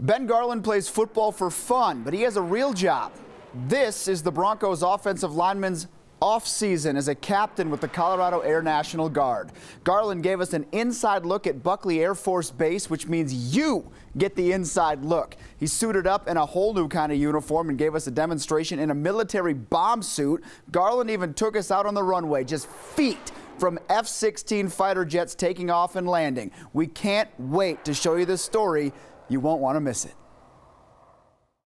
Ben Garland plays football for fun, but he has a real job. This is the Broncos offensive lineman's offseason as a captain with the Colorado Air National Guard. Garland gave us an inside look at Buckley Air Force Base, which means you get the inside look. He suited up in a whole new kind of uniform and gave us a demonstration in a military bomb suit. Garland even took us out on the runway, just feet from F 16 fighter jets taking off and landing. We can't wait to show you this story. You won't want to miss it.